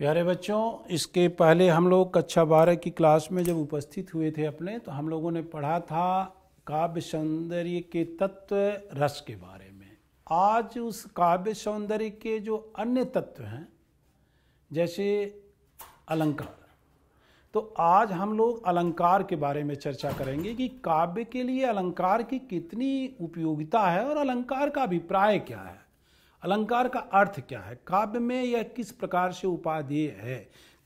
प्यारे बच्चों इसके पहले हम लोग कक्षा बारह की क्लास में जब उपस्थित हुए थे अपने तो हम लोगों ने पढ़ा था काव्य सौंदर्य के तत्व रस के बारे में आज उस काव्य सौंदर्य के जो अन्य तत्व हैं जैसे अलंकार तो आज हम लोग अलंकार के बारे में चर्चा करेंगे कि काव्य के लिए अलंकार की कितनी उपयोगिता है और अलंकार का अभिप्राय क्या है अलंकार का अर्थ क्या है काव्य में यह किस प्रकार से उपाधेय है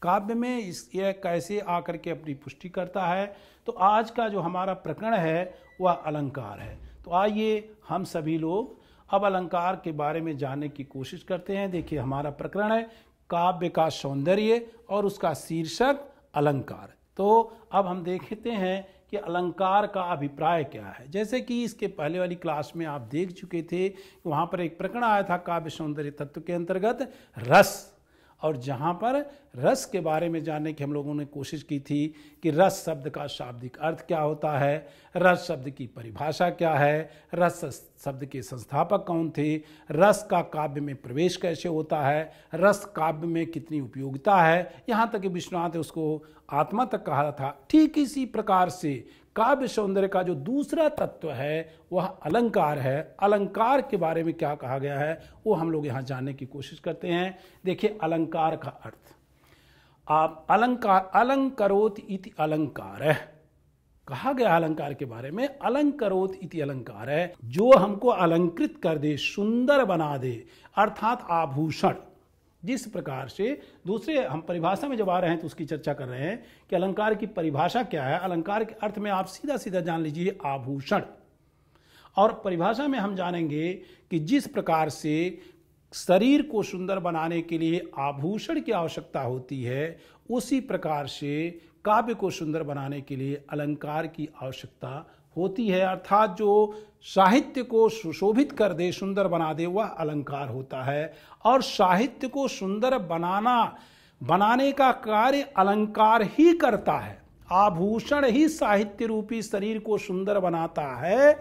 काव्य में इस यह कैसे आकर के अपनी पुष्टि करता है तो आज का जो हमारा प्रकरण है वह अलंकार है तो आइए हम सभी लोग अब अलंकार के बारे में जानने की कोशिश करते हैं देखिए हमारा प्रकरण है काव्य का सौंदर्य और उसका शीर्षक अलंकार तो अब हम देखते हैं कि अलंकार का अभिप्राय क्या है जैसे कि इसके पहले वाली क्लास में आप देख चुके थे वहां पर एक प्रकरण आया था काव्य सौंदर्य तत्व के अंतर्गत रस और जहाँ पर रस के बारे में जानने की हम लोगों ने कोशिश की थी कि रस शब्द का शाब्दिक अर्थ क्या होता है रस शब्द की परिभाषा क्या है रस शब्द के संस्थापक कौन थे रस का काव्य में प्रवेश कैसे होता है रस काव्य में कितनी उपयोगिता है यहाँ तक कि विश्वनाथ ने उसको आत्मा तक कहा था ठीक इसी प्रकार से काव्य सौंदर्य का जो दूसरा तत्व है वह अलंकार है अलंकार के बारे में क्या कहा गया है वो हम लोग यहाँ जानने की कोशिश करते हैं देखिए अलंकार का अर्थ आप अलंकार अलंकरोत इति अलंकार है कहा गया अलंकार के बारे में अलंकरोत इति अलंकार है जो हमको अलंकृत कर दे सुंदर बना दे अर्थात आभूषण जिस प्रकार से दूसरे हम परिभाषा में जब आ रहे हैं तो उसकी चर्चा कर रहे हैं कि अलंकार की परिभाषा क्या है अलंकार के अर्थ में आप सीधा सीधा जान लीजिए आभूषण और परिभाषा में हम जानेंगे कि जिस प्रकार से शरीर को सुंदर बनाने के लिए आभूषण की आवश्यकता होती है उसी प्रकार से काव्य को सुंदर बनाने के लिए अलंकार की आवश्यकता होती है अर्थात जो साहित्य को सुशोभित कर दे सुंदर बना दे वह अलंकार होता है और साहित्य को सुंदर बनाना बनाने का कार्य अलंकार ही करता है आभूषण ही साहित्य रूपी शरीर को सुंदर बनाता है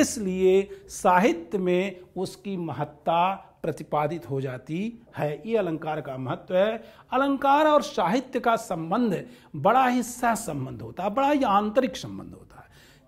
इसलिए साहित्य में उसकी महत्ता प्रतिपादित हो जाती है ये अलंकार का महत्व है अलंकार और साहित्य का संबंध बड़ा ही सह संबंध होता है बड़ा ही आंतरिक संबंध होता है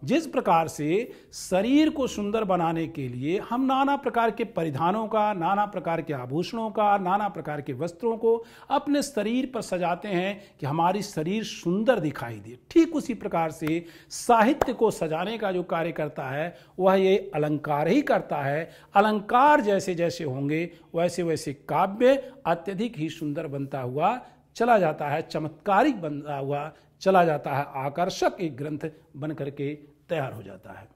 जिस प्रकार से शरीर को सुंदर बनाने के लिए हम नाना प्रकार के परिधानों का नाना प्रकार के आभूषणों का नाना प्रकार के वस्त्रों को अपने शरीर पर सजाते हैं कि हमारी शरीर सुंदर दिखाई दे ठीक उसी प्रकार से साहित्य को सजाने का जो कार्य करता है वह ये अलंकार ही करता है अलंकार जैसे जैसे होंगे वैसे वैसे काव्य अत्यधिक ही सुंदर बनता हुआ चला जाता है चमत्कारिक बनता हुआ चला जाता है आकर्षक एक ग्रंथ बन करके तैयार हो जाता है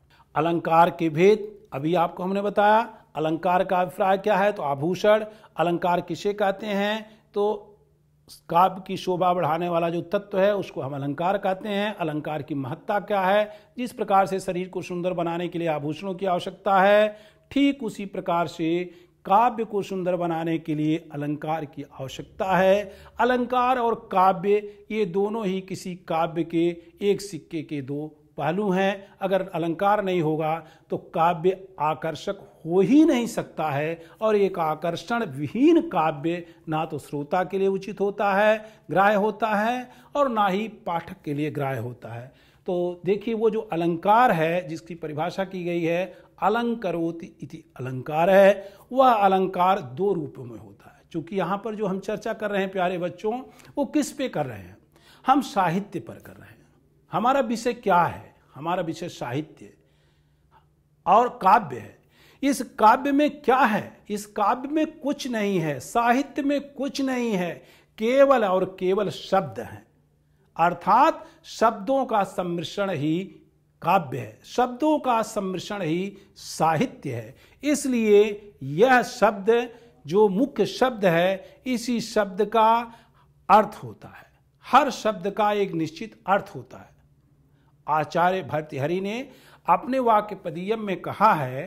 अलंकार के भेद अभी आपको हमने बताया अलंकार का अभिप्राय क्या है तो आभूषण अलंकार किसे कहते हैं तो काव्य की शोभा बढ़ाने वाला जो तत्व है उसको हम अलंकार कहते हैं अलंकार की महत्ता क्या है जिस प्रकार से शरीर को सुंदर बनाने के लिए आभूषणों की आवश्यकता है ठीक उसी प्रकार से काव्य को सुंदर बनाने के लिए अलंकार की आवश्यकता है अलंकार और काव्य ये दोनों ही किसी काव्य के एक सिक्के के दो पहलू हैं अगर अलंकार नहीं होगा तो काव्य आकर्षक हो ही नहीं सकता है और एक आकर्षण विहीन काव्य ना तो श्रोता के लिए उचित होता है ग्राह्य होता है और ना ही पाठक के लिए ग्राह्य होता है तो देखिए वो जो अलंकार है जिसकी परिभाषा की गई है अलंकरोति इति अलंकार है वह अलंकार दो रूपों में होता है क्योंकि यहाँ पर जो हम चर्चा कर रहे हैं प्यारे बच्चों वो किस पे कर रहे हैं हम साहित्य पर कर रहे हैं हमारा विषय क्या है हमारा विषय साहित्य और काव्य है इस काव्य में क्या है इस काव्य में कुछ नहीं है साहित्य में कुछ नहीं है केवल और केवल शब्द हैं अर्थात शब्दों का सम्मिश्रण ही काव्य है शब्दों का सम्मिश्रण ही साहित्य है इसलिए यह शब्द जो मुख्य शब्द है इसी शब्द का अर्थ होता है हर शब्द का एक निश्चित अर्थ होता है आचार्य भर्तहरि ने अपने वाक्य पदियम में कहा है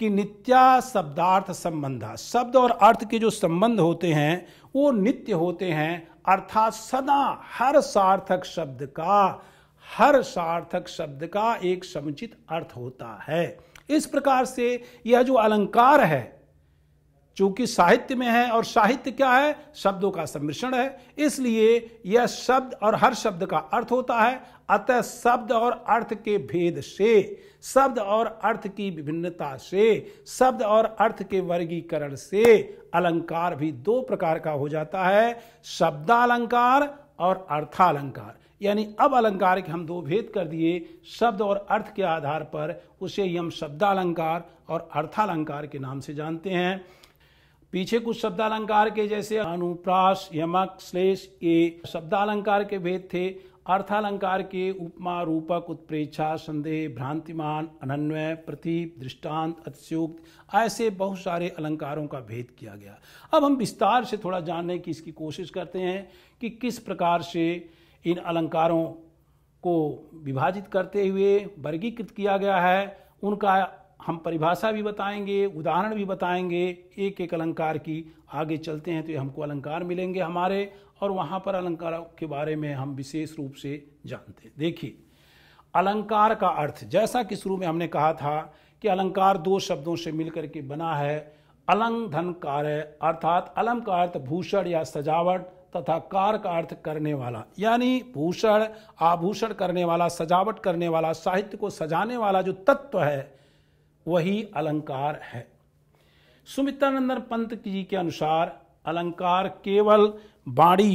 कि नित्या शब्दार्थ संबंधा शब्द और अर्थ के जो संबंध होते हैं वो नित्य होते हैं अर्थात सदा हर सार्थक शब्द का हर सार्थक शब्द का एक समुचित अर्थ होता है इस प्रकार से यह जो अलंकार है चूंकि साहित्य में है और साहित्य क्या है शब्दों का सम्मिश्रण है इसलिए यह शब्द और हर शब्द का अर्थ होता है अतः शब्द और अर्थ के भेद से शब्द और अर्थ की विभिन्नता से शब्द और अर्थ के वर्गीकरण से अलंकार भी दो प्रकार का हो जाता है शब्दालंकार और अर्थालंकार यानी अब अलंकार के हम दो भेद कर दिए शब्द और अर्थ के आधार पर उसे ही हम शब्दालंकार और अर्थालंकार के नाम से जानते हैं पीछे कुछ शब्दालंकार के जैसे अनुप्रास यमक श्लेष ये शब्दालंकार के भेद थे अर्थालंकार के उपमा रूपक उत्प्रेक्षा संदेह भ्रांतिमान अनन्वय प्रतीप दृष्टांत अतिशोक्त ऐसे बहुत सारे अलंकारों का भेद किया गया अब हम विस्तार से थोड़ा जानने की इसकी कोशिश करते हैं कि किस प्रकार से इन अलंकारों को विभाजित करते हुए वर्गीकृत किया गया है उनका हम परिभाषा भी बताएंगे उदाहरण भी बताएंगे एक एक अलंकार की आगे चलते हैं तो ये हमको अलंकार मिलेंगे हमारे और वहाँ पर अलंकारों के बारे में हम विशेष रूप से जानते हैं देखिए अलंकार का अर्थ जैसा कि शुरू में हमने कहा था कि अलंकार दो शब्दों से मिलकर के बना है अलंग धन कार्य अर्थात अलंकार अर्थ तो भूषण या सजावट तथा कार का अर्थ करने वाला यानी भूषण आभूषण करने वाला सजावट करने वाला साहित्य को सजाने वाला जो तत्व है वही अलंकार है सुमित्रंदन पंत जी के अनुसार अलंकार केवल बाड़ी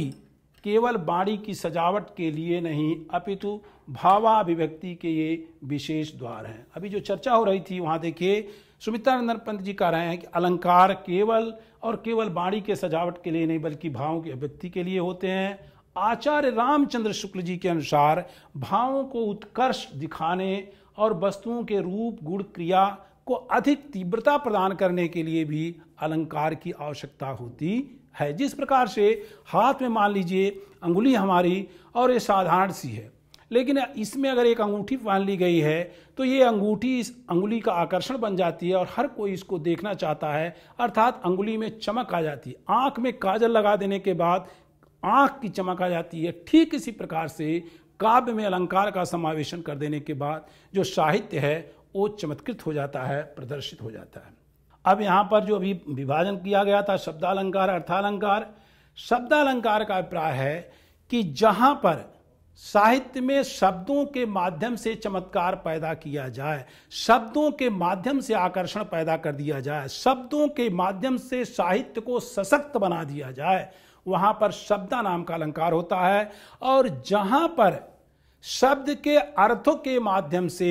केवल बाड़ी की सजावट के लिए नहीं अपितु भावाभिव्यक्ति के ये विशेष द्वार हैं अभी जो चर्चा हो रही थी वहाँ देखिए सुमित्रानंदन पंत जी कह रहे हैं कि अलंकार केवल और केवल बाणी के सजावट के लिए नहीं बल्कि भावों की अभिव्यक्ति के लिए होते हैं आचार्य रामचंद्र शुक्ल जी के अनुसार भावों को उत्कर्ष दिखाने और वस्तुओं के रूप गुण क्रिया को अधिक तीव्रता प्रदान करने के लिए भी अलंकार की आवश्यकता होती है जिस प्रकार से हाथ में मान लीजिए अंगुली हमारी और ये साधारण सी है लेकिन इसमें अगर एक अंगूठी पहन ली गई है तो ये अंगूठी इस अंगुली का आकर्षण बन जाती है और हर कोई इसको देखना चाहता है अर्थात अंगुली में चमक आ जाती है आँख में काजल लगा देने के बाद आँख की चमक आ जाती है ठीक इसी प्रकार से काव्य में अलंकार का समावेशन कर देने के बाद जो साहित्य है वो चमत्कृत हो जाता है प्रदर्शित हो जाता है अब यहाँ पर जो अभी विभाजन किया गया था शब्दालंकार अर्थालंकार शब्दालंकार का अभिप्राय है कि जहाँ पर साहित्य में शब्दों के माध्यम से चमत्कार पैदा किया जाए शब्दों के माध्यम से आकर्षण पैदा कर दिया जाए शब्दों के माध्यम से साहित्य को सशक्त बना दिया जाए वहां पर शब्दा नाम का अलंकार होता है और जहां पर शब्द के अर्थों के माध्यम से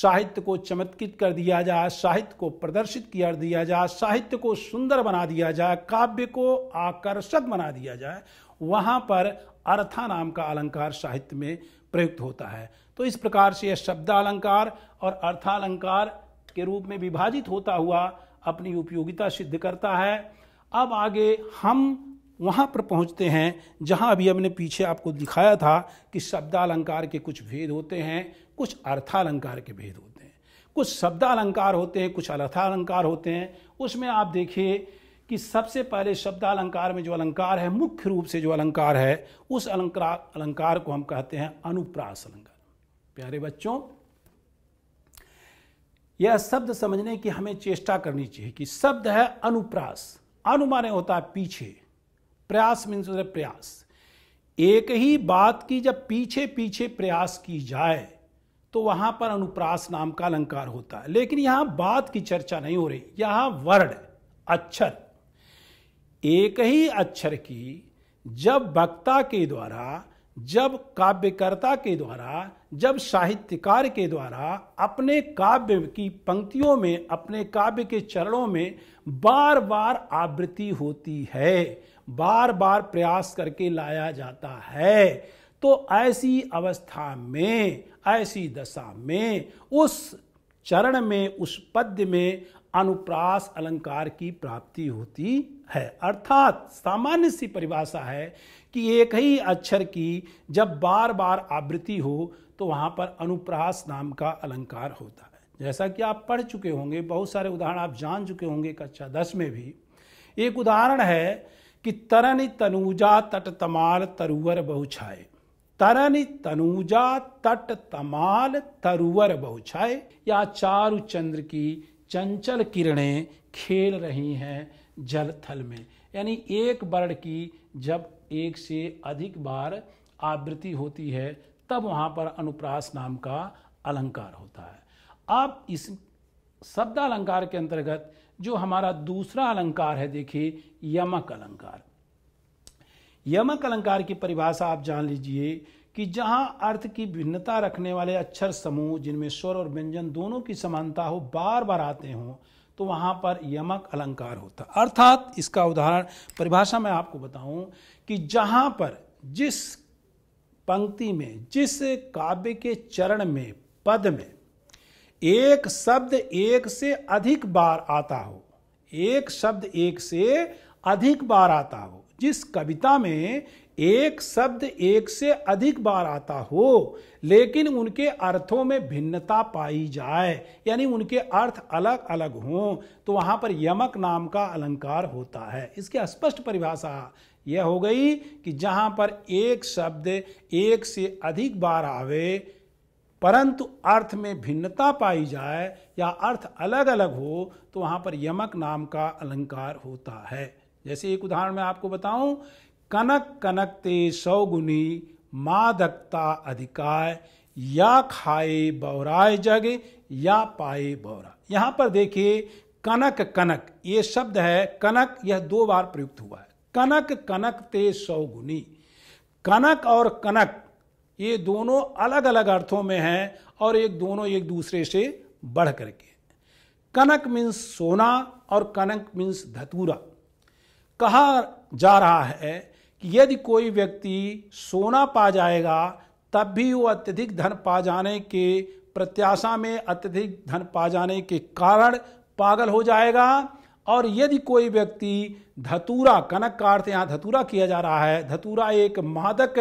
साहित्य को चमत्कित कर दिया जाए साहित्य को प्रदर्शित किया दिया जाए साहित्य को सुंदर बना दिया जाए काव्य को आकर्षक बना दिया जाए वहां पर अर्था नाम का अलंकार साहित्य में प्रयुक्त होता है तो इस प्रकार से यह शब्द अलंकार और अर्थालंकार के रूप में विभाजित होता हुआ अपनी उपयोगिता सिद्ध करता है अब आगे हम वहाँ पर पहुँचते हैं जहाँ अभी हमने पीछे आपको दिखाया था कि शब्दालंकार के कुछ भेद होते हैं कुछ अर्थालंकार के भेद होते हैं कुछ शब्दालंकार होते हैं कुछ अर्थालंकार होते हैं उसमें आप देखिए कि सबसे पहले शब्द अलंकार में जो अलंकार है मुख्य रूप से जो अलंकार है उस अलंकार अलंकार को हम कहते हैं अनुप्रास अलंकार प्यारे बच्चों यह शब्द समझने की हमें चेष्टा करनी चाहिए कि शब्द है अनुप्रास अनुमान होता है पीछे प्रयास मीन्स प्रयास एक ही बात की जब पीछे पीछे प्रयास की जाए तो वहां पर अनुप्रास नाम का अलंकार होता है लेकिन यहां बात की चर्चा नहीं हो रही यहां वर्ड अक्षर एक ही अक्षर की जब वक्ता के द्वारा जब काव्यकर्ता के द्वारा जब साहित्यकार के द्वारा अपने काव्य की पंक्तियों में अपने काव्य के चरणों में बार बार आवृत्ति होती है बार बार प्रयास करके लाया जाता है तो ऐसी अवस्था में ऐसी दशा में उस चरण में उस पद्य में अनुप्रास अलंकार की प्राप्ति होती है अर्थात सामान्य सी परिभाषा है कि एक ही अक्षर की जब बार बार आवृत्ति हो तो वहाँ पर अनुप्रास नाम का अलंकार होता है जैसा कि आप पढ़ चुके होंगे बहुत सारे उदाहरण आप जान चुके होंगे कक्षा दस में भी एक उदाहरण है कि तरन तनुजा तट तमाल तरुवर बहुछाए तरन तनुजा तट तमाल तरुवर बहुछाए या चारु चंद्र की चंचल किरणें खेल रही हैं जल थल में यानी एक वर्ण की जब एक से अधिक बार आवृत्ति होती है तब वहाँ पर अनुप्रास नाम का अलंकार होता है अब इस शब्द अलंकार के अंतर्गत जो हमारा दूसरा अलंकार है देखिए यमक अलंकार यमक अलंकार की परिभाषा आप जान लीजिए कि जहां अर्थ की भिन्नता रखने वाले अक्षर समूह जिनमें स्वर और व्यंजन दोनों की समानता हो बार बार आते हों तो वहां पर यमक अलंकार होता अर्थात इसका उदाहरण परिभाषा में आपको बताऊं कि जहां पर जिस पंक्ति में जिस काव्य के चरण में पद में एक शब्द एक से अधिक बार आता हो एक शब्द एक से अधिक बार आता हो जिस कविता में एक शब्द एक से अधिक बार आता हो लेकिन उनके अर्थों में भिन्नता पाई जाए यानी उनके अर्थ अलग अलग हों तो वहां पर यमक नाम का अलंकार होता है इसकी स्पष्ट परिभाषा यह हो गई कि जहां पर एक शब्द एक से अधिक बार आवे परंतु अर्थ में भिन्नता पाई जाए या अर्थ अलग अलग हो तो वहां पर यमक नाम का अलंकार होता है जैसे एक उदाहरण मैं आपको बताऊं कनक कनक ते सौ सौगुनी मादकता अधिकाय या खाए बौराय जग या पाए बौरा यहाँ पर देखिए कनक कनक ये शब्द है कनक यह दो बार प्रयुक्त हुआ है कनक कनक ते गुनी कनक और कनक ये दोनों अलग अलग अर्थों में हैं और एक दोनों एक दूसरे से बढ़ करके कनक मीन्स सोना और कनक मीन्स धतूरा कहा जा रहा है कि यदि कोई व्यक्ति सोना पा जाएगा तब भी वो अत्यधिक धन पा जाने के प्रत्याशा में अत्यधिक धन पा जाने के कारण पागल हो जाएगा और यदि कोई व्यक्ति धतूरा कनक का अर्थ यहाँ धतूरा किया जा रहा है धतूरा एक मादक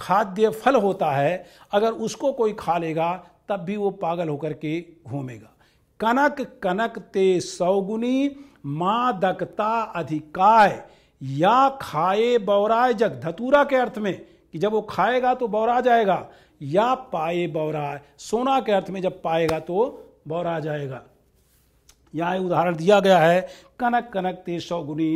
खाद्य फल होता है अगर उसको कोई खा लेगा तब भी वो पागल होकर के घूमेगा कनक कनक ते सौगुनी मादकता अधिकाय या खाए बौराय जग धतूरा के अर्थ में कि जब वो खाएगा तो बौरा जाएगा या पाए बौराय सोना के अर्थ में जब पाएगा तो बौरा जाएगा यहाँ उदाहरण दिया गया है कनक कनक ते सौगुनी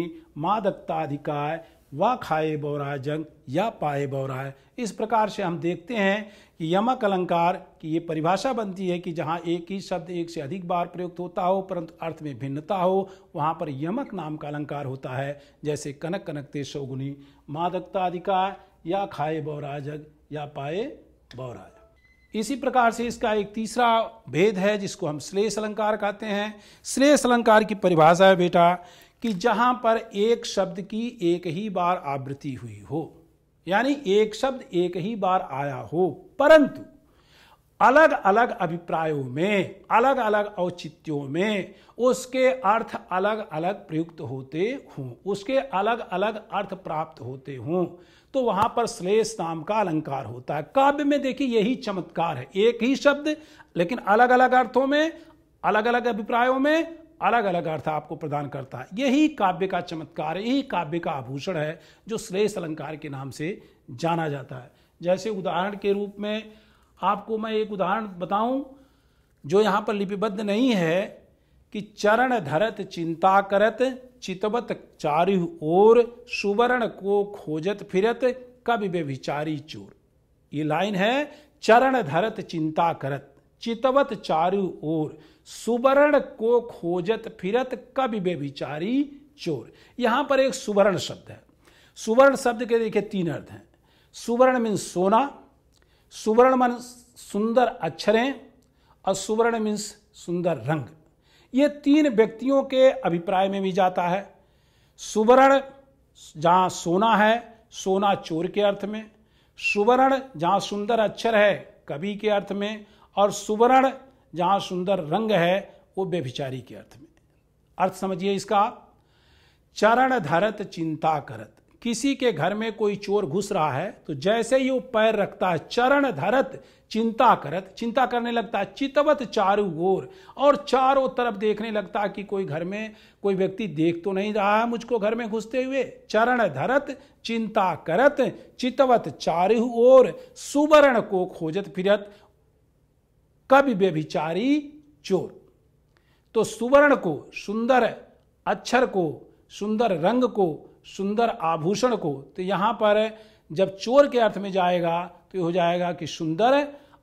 मादकता अधिकाय वा खाए बौराय जंग या पाए बौराय इस प्रकार से हम देखते हैं कि यमक अलंकार की ये परिभाषा बनती है कि जहाँ एक ही शब्द एक से अधिक बार प्रयुक्त होता हो परंतु अर्थ में भिन्नता हो वहाँ पर यमक नाम का अलंकार होता है जैसे कनक कनकते शोगुनी मादकता अधिकार या खाए बौराजग या पाए बौराज इसी प्रकार से इसका एक तीसरा भेद है जिसको हम श्लेष अलंकार कहते हैं श्लेष अलंकार की परिभाषा है बेटा कि जहाँ पर एक शब्द की एक ही बार आवृत्ति हुई हो यानी एक शब्द एक ही बार आया हो परंतु अलग अलग अभिप्रायों में अलग अलग औचित्यों में उसके अर्थ अलग अलग प्रयुक्त होते हों उसके अलग अलग अर्थ प्राप्त होते हों तो वहां पर श्लेष नाम का अलंकार होता है काव्य में देखिए यही चमत्कार है एक ही शब्द लेकिन अलग अलग अर्थों में अलग अलग अभिप्रायों में अलग अलग अर्थ आपको प्रदान करता है यही काव्य का चमत्कार यही काव्य का आभूषण है जो श्रेष्ठ अलंकार के नाम से जाना जाता है जैसे उदाहरण के रूप में आपको मैं एक उदाहरण बताऊं जो यहाँ पर लिपिबद्ध नहीं है कि चरण धरत चिंता करत चितवत चारु और सुवर्ण को खोजत फिरत कवि व्यभिचारी चोर ये लाइन है चरण धरत चिंता करत चितवत चारु ओर सुवर्ण को खोजत फिरत कवि बेभिचारी चोर यहां पर एक सुवर्ण शब्द है सुवर्ण शब्द के देखे तीन अर्थ हैं सुवर्ण मीन्स सोना सुवर्ण मन सुंदर अक्षरें और सुवर्ण मीन्स सुंदर रंग ये तीन व्यक्तियों के अभिप्राय में भी जाता है सुवर्ण जहां सोना है सोना चोर के अर्थ में सुवर्ण जहां सुंदर अक्षर है कवि के अर्थ में और सुवर्ण जहां सुंदर रंग है वो बेभिचारी के अर्थ में अर्थ समझिए इसका चरण धरत चिंता करत किसी के घर में कोई चोर घुस रहा है तो जैसे ही वो पैर रखता है चरण धरत चिंता करत चिंता करने लगता है चितवत चारू ओर और चारों तरफ देखने लगता है कि कोई घर में कोई व्यक्ति देख तो नहीं रहा है मुझको घर में घुसते हुए चरण धरत चिंता करत चितवत चारू ओर सुवर्ण को खोजत फिरत कवि व्यभिचारी चोर तो सुवर्ण को सुंदर अक्षर को सुंदर रंग को सुंदर आभूषण को तो यहां पर जब चोर के अर्थ में जाएगा तो हो जाएगा कि सुंदर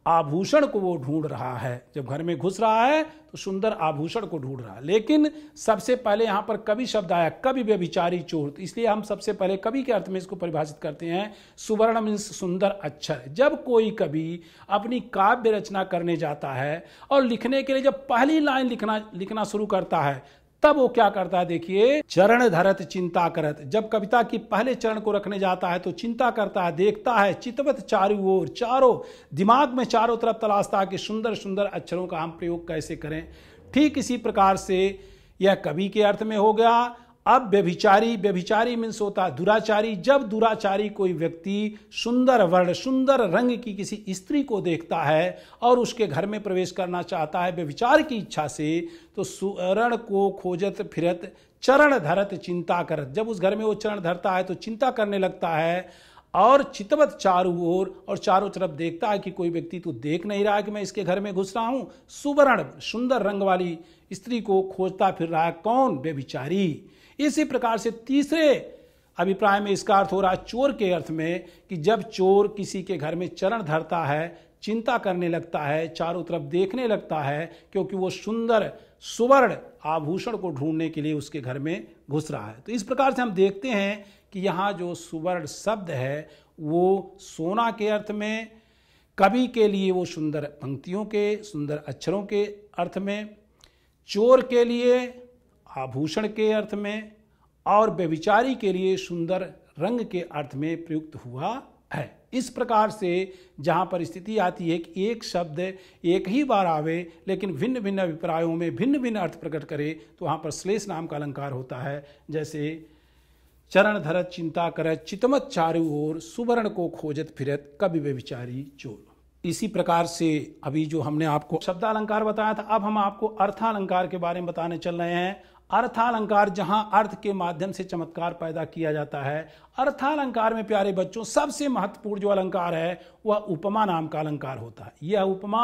आभूषण को वो ढूंढ रहा है जब घर में घुस रहा है तो सुंदर आभूषण को ढूंढ रहा है लेकिन सबसे पहले यहाँ पर कवि शब्द आया कवि व्यभिचारी चोर इसलिए हम सबसे पहले कवि के अर्थ में इसको परिभाषित करते हैं सुवर्ण मीन्स सुंदर अक्षर जब कोई कवि अपनी काव्य रचना करने जाता है और लिखने के लिए जब पहली लाइन लिखना लिखना शुरू करता है तब वो क्या करता है देखिए चरण धरत चिंता करत जब कविता की पहले चरण को रखने जाता है तो चिंता करता है देखता है चितवत चारू ओर चारों दिमाग में चारों तरफ तलाशता है कि सुंदर सुंदर अक्षरों का हम प्रयोग कैसे करें ठीक इसी प्रकार से यह कवि के अर्थ में हो गया अब व्यभिचारी व्यभिचारी मीन्स होता है दुराचारी जब दुराचारी कोई व्यक्ति सुंदर वर्ण सुंदर रंग की किसी स्त्री को देखता है और उसके घर में प्रवेश करना चाहता है व्यभिचार की इच्छा से तो सुरण को खोजत फिरत चरण धरत चिंता करत जब उस घर में वो चरण धरता है तो चिंता करने लगता है और चितवत चारों ओर और चारों तरफ देखता है कि कोई व्यक्ति तो देख नहीं रहा है कि मैं इसके घर में घुस रहा हूँ सुवर्ण सुंदर रंग वाली स्त्री को खोजता फिर रहा है कौन व्यभिचारी इसी प्रकार से तीसरे अभिप्राय में इसका अर्थ हो रहा है चोर के अर्थ में कि जब चोर किसी के घर में चरण धरता है चिंता करने लगता है चारों तरफ देखने लगता है क्योंकि वो सुंदर सुवर्ण आभूषण को ढूंढने के लिए उसके घर में घुस रहा है तो इस प्रकार से हम देखते हैं कि यहाँ जो सुवर्ण शब्द है वो सोना के अर्थ में कवि के लिए वो सुंदर पंक्तियों के सुंदर अक्षरों के अर्थ में चोर के लिए आभूषण के अर्थ में और व्यविचारी के लिए सुंदर रंग के अर्थ में प्रयुक्त हुआ है इस प्रकार से जहाँ पर स्थिति आती है कि एक शब्द एक ही बार आवे लेकिन भिन्न भिन्न अभिप्रायों में भिन्न भिन्न अर्थ प्रकट करे तो वहाँ पर श्लेष नाम का अलंकार होता है जैसे चरण धरत चिंता करत चितमत चारू और सुवर्ण को खोजत फिरत कवि व्यविचारी चोर इसी प्रकार से अभी जो हमने आपको शब्दालंकार बताया था अब हम आपको अर्थालंकार के बारे में बताने चल रहे हैं अर्थालंकार जहां अर्थ के माध्यम से चमत्कार पैदा किया जाता है अर्थालंकार में प्यारे बच्चों सबसे महत्वपूर्ण जो अलंकार है वह उपमा नाम का अलंकार होता है यह उपमा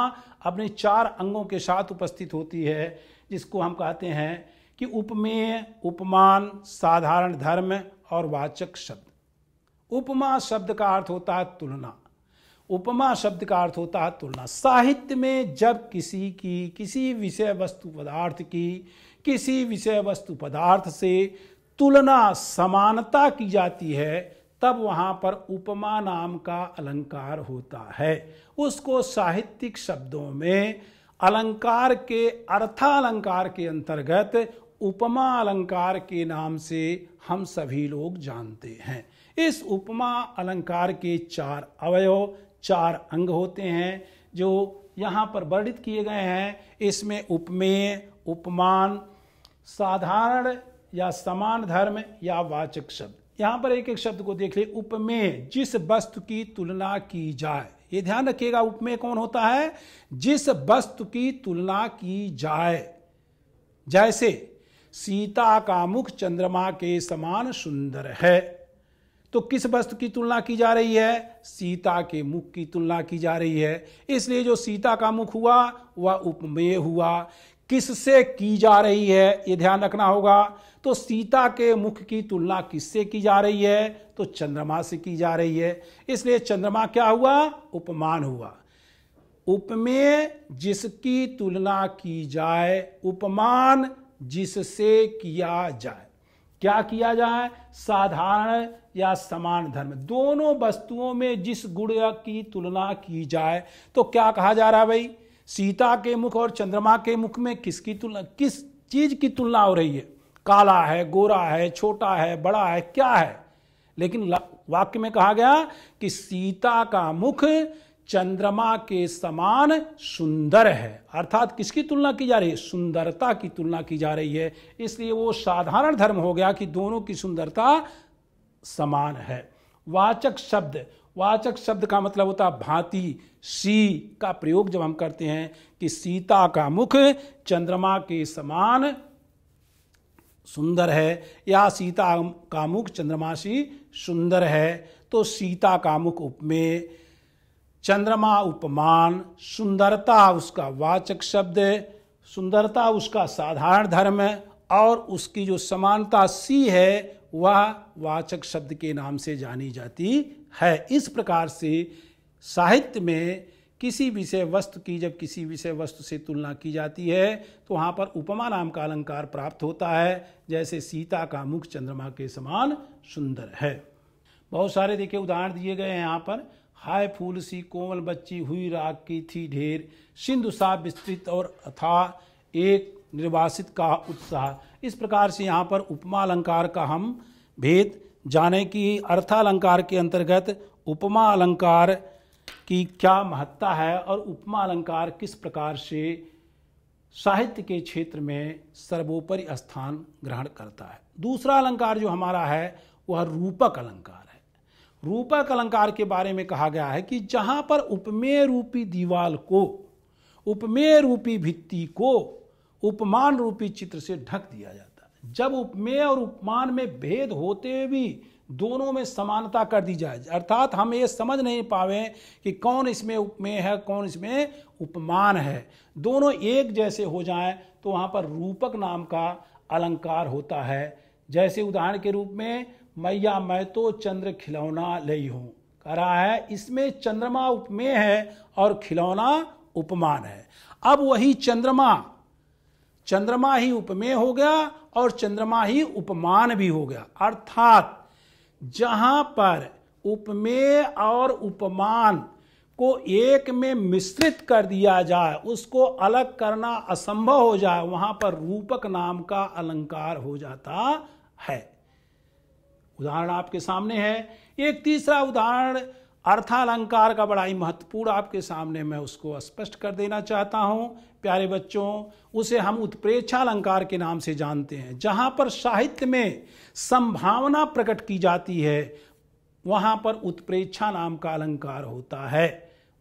अपने चार अंगों के साथ उपस्थित होती है जिसको हम कहते हैं कि उपमेय उपमान साधारण धर्म और वाचक शब्द उपमा शब्द का अर्थ होता है तुलना उपमा शब्द का अर्थ होता है तुलना साहित्य में जब किसी की किसी विषय वस्तु पदार्थ की किसी विषय वस्तु पदार्थ से तुलना समानता की जाती है तब वहाँ पर उपमा नाम का अलंकार होता है उसको साहित्यिक शब्दों में अलंकार के अर्थालंकार के अंतर्गत उपमा अलंकार के नाम से हम सभी लोग जानते हैं इस उपमा अलंकार के चार अवयव चार अंग होते हैं जो यहाँ पर वर्णित किए गए हैं इसमें उपमेय उपमान साधारण या समान धर्म या वाचक शब्द यहाँ पर एक एक शब्द को देख ले उपमेय जिस वस्तु की तुलना की जाए ये ध्यान रखिएगा उपमेय कौन होता है जिस वस्तु की तुलना की जाए जैसे सीता का मुख चंद्रमा के समान सुंदर है तो किस वस्तु की तुलना की जा रही है सीता के मुख की तुलना की जा रही है इसलिए जो सीता का मुख हुआ वह उपमेय हुआ किससे की जा रही है यह ध्यान रखना होगा तो सीता के मुख की तुलना किससे की जा रही है तो चंद्रमा से की जा रही है इसलिए चंद्रमा क्या हुआ उपमान हुआ उपमेय जिसकी तुलना की जाए उपमान जिससे किया जाए क्या किया जाए साधारण या समान धर्म दोनों वस्तुओं में जिस गुण की तुलना की जाए तो क्या कहा जा रहा है भाई सीता के मुख और चंद्रमा के मुख में किसकी तुलना किस चीज की तुलना हो रही है काला है गोरा है छोटा है बड़ा है क्या है लेकिन वाक्य में कहा गया कि सीता का मुख चंद्रमा के समान सुंदर है अर्थात किसकी तुलना की जा रही है सुंदरता की तुलना की जा रही है इसलिए वो साधारण धर्म हो गया कि दोनों की सुंदरता समान है वाचक शब्द वाचक शब्द का मतलब होता है भांति सी का प्रयोग जब हम करते हैं कि सीता का मुख चंद्रमा के समान सुंदर है या सीता का मुख चंद्रमा सी सुंदर है तो सीता का मुख उपमेय चंद्रमा उपमान सुंदरता उसका वाचक शब्द है सुंदरता उसका साधारण धर्म है और उसकी जो समानता सी है वह वाचक शब्द के नाम से जानी जाती है इस प्रकार से साहित्य में किसी विषय वस्तु की जब किसी विषय वस्तु से तुलना की जाती है तो वहाँ पर उपमा नाम का अलंकार प्राप्त होता है जैसे सीता का मुख चंद्रमा के समान सुंदर है बहुत सारे देखिए उदाहरण दिए गए हैं यहाँ पर हाय फूल सी कोमल बच्ची हुई राग की थी ढेर सिंधु सा विस्तृत और अथा एक निर्वासित का उत्साह इस प्रकार से यहाँ पर उपमा अलंकार का हम भेद जाने कि अर्थालंकार के अंतर्गत उपमा अलंकार की क्या महत्ता है और उपमा अलंकार किस प्रकार से साहित्य के क्षेत्र में सर्वोपरि स्थान ग्रहण करता है दूसरा अलंकार जो हमारा है वह रूपक अलंकार रूपक अलंकार के बारे में कहा गया है कि जहां पर उपमेय रूपी दीवाल को उपमेय रूपी भित्ति को उपमान रूपी चित्र से ढक दिया जाता है जब उपमेय और उपमान में भेद होते हुए भी दोनों में समानता कर दी जाए अर्थात हम ये समझ नहीं पावे कि कौन इसमें उपमेय है कौन इसमें उपमान है दोनों एक जैसे हो जाए तो वहाँ पर रूपक नाम का अलंकार होता है जैसे उदाहरण के रूप में मैया मैं तो चंद्र खिलौना लई हूँ कह रहा है इसमें चंद्रमा उपमेय है और खिलौना उपमान है अब वही चंद्रमा चंद्रमा ही उपमेय हो गया और चंद्रमा ही उपमान भी हो गया अर्थात जहां पर उपमेय और उपमान को एक में मिश्रित कर दिया जाए उसको अलग करना असंभव हो जाए वहां पर रूपक नाम का अलंकार हो जाता है उदाहरण आपके सामने है एक तीसरा उदाहरण अर्थालंकार का बड़ा ही महत्वपूर्ण आपके सामने मैं उसको स्पष्ट कर देना चाहता हूँ प्यारे बच्चों उसे हम अलंकार के नाम से जानते हैं जहां पर साहित्य में संभावना प्रकट की जाती है वहां पर उत्प्रेक्षा नाम का अलंकार होता है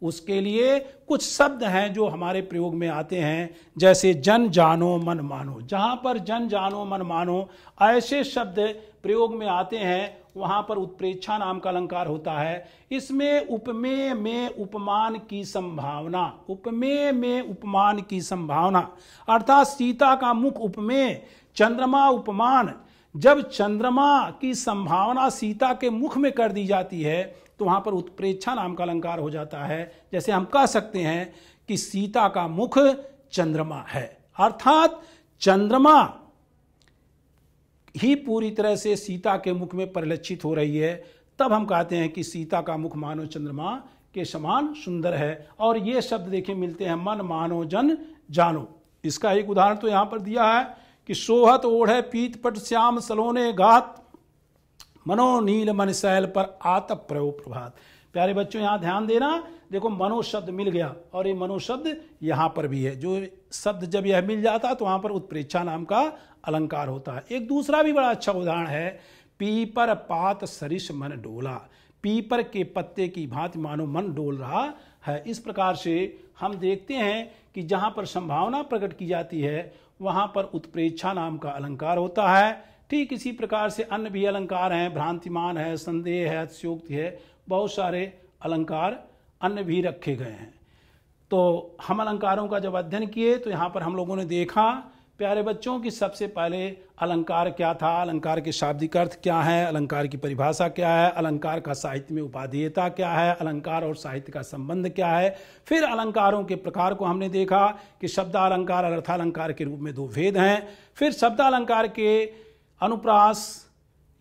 उसके लिए कुछ शब्द हैं जो हमारे प्रयोग में आते हैं जैसे जन जानो मन मानो जहाँ पर जन जानो मन मानो ऐसे शब्द प्रयोग में आते हैं वहाँ पर उत्प्रेक्षा नाम का अलंकार होता है इसमें उपमेय में उपमान की संभावना उपमेय में उपमान की संभावना अर्थात सीता का मुख उपमेय चंद्रमा उपमान जब चंद्रमा की संभावना सीता के मुख में कर दी जाती है तो वहाँ पर उत्प्रेक्षा नाम का अलंकार हो जाता है जैसे हम कह सकते हैं कि सीता का मुख चंद्रमा है अर्थात चंद्रमा ही पूरी तरह से सीता के मुख में परिलक्षित हो रही है तब हम कहते हैं कि सीता का मुख मानो चंद्रमा के समान सुंदर है और ये शब्द देखे मिलते हैं मन मानो जन जानो इसका एक उदाहरण तो यहाँ पर दिया है कि सोहत ओढ़ पीत पट श्याम सलोने घात मनोनील मन शैल पर आत प्रयोग प्रभात प्यारे बच्चों यहाँ ध्यान देना देखो मनो शब्द मिल गया और ये मनो शब्द यहाँ पर भी है जो शब्द जब यह मिल जाता तो वहाँ पर उत्प्रेक्षा नाम का अलंकार होता है एक दूसरा भी बड़ा अच्छा उदाहरण है पीपर पात सरिस मन डोला पीपर के पत्ते की भांति मानो मन डोल रहा है इस प्रकार से हम देखते हैं कि जहाँ पर संभावना प्रकट की जाती है वहाँ पर उत्प्रेक्षा नाम का अलंकार होता है ठीक इसी प्रकार से अन्य भी अलंकार हैं भ्रांतिमान है संदेह है अतिशोक्ति है बहुत सारे अलंकार अन्य भी रखे गए हैं तो हम अलंकारों का जब अध्ययन किए तो यहाँ पर हम लोगों ने देखा प्यारे बच्चों की सबसे पहले अलंकार क्या था अलंकार के शाब्दिक अर्थ क्या है अलंकार की परिभाषा क्या है अलंकार का साहित्य में उपाधेयता क्या है अलंकार और साहित्य का संबंध क्या है फिर अलंकारों के प्रकार को हमने देखा कि शब्दालंकार और अर्थालंकार के रूप में दो भेद हैं फिर शब्दालंकार के अनुप्रास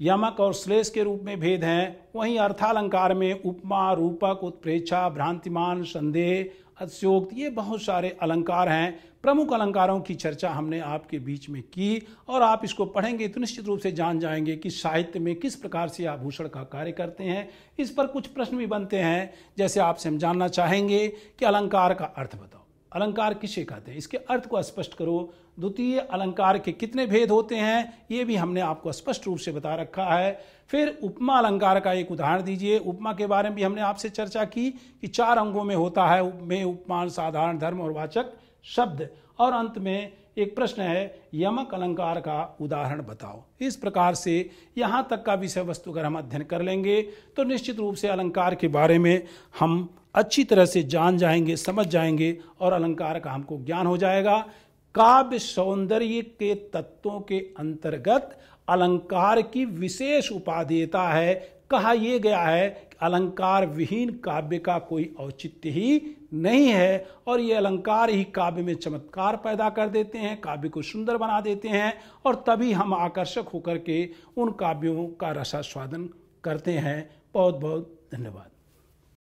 यमक और श्लेष के रूप में भेद हैं वहीं अर्थालंकार में उपमा रूपक उत्प्रेक्षा भ्रांतिमान संदेह अत्योक्त ये बहुत सारे अलंकार हैं प्रमुख अलंकारों की चर्चा हमने आपके बीच में की और आप इसको पढ़ेंगे तो निश्चित रूप से जान जाएंगे कि साहित्य में किस प्रकार से आभूषण का कार्य करते हैं इस पर कुछ प्रश्न भी बनते हैं जैसे आपसे हम जानना चाहेंगे कि अलंकार का अर्थ बताओ अलंकार किसे कहते हैं इसके अर्थ को स्पष्ट करो द्वितीय अलंकार के कितने भेद होते हैं ये भी हमने आपको स्पष्ट रूप से बता रखा है फिर उपमा अलंकार का एक उदाहरण दीजिए उपमा के बारे में भी हमने आपसे चर्चा की कि चार अंगों में होता है उपमेय उपमान साधारण धर्म और वाचक शब्द और अंत में एक प्रश्न है यमक अलंकार का उदाहरण बताओ इस प्रकार से यहाँ तक का विषय वस्तु अगर हम अध्ययन कर लेंगे तो निश्चित रूप से अलंकार के बारे में हम अच्छी तरह से जान जाएंगे समझ जाएंगे और अलंकार का हमको ज्ञान हो जाएगा काव्य सौंदर्य के तत्वों के अंतर्गत अलंकार की विशेष उपाधेयता है कहा यह गया है कि अलंकार विहीन काव्य का कोई औचित्य ही नहीं है और ये अलंकार ही काव्य में चमत्कार पैदा कर देते हैं काव्य को सुंदर बना देते हैं और तभी हम आकर्षक होकर के उन काव्यों का रसास्वादन करते हैं बहुत बहुत धन्यवाद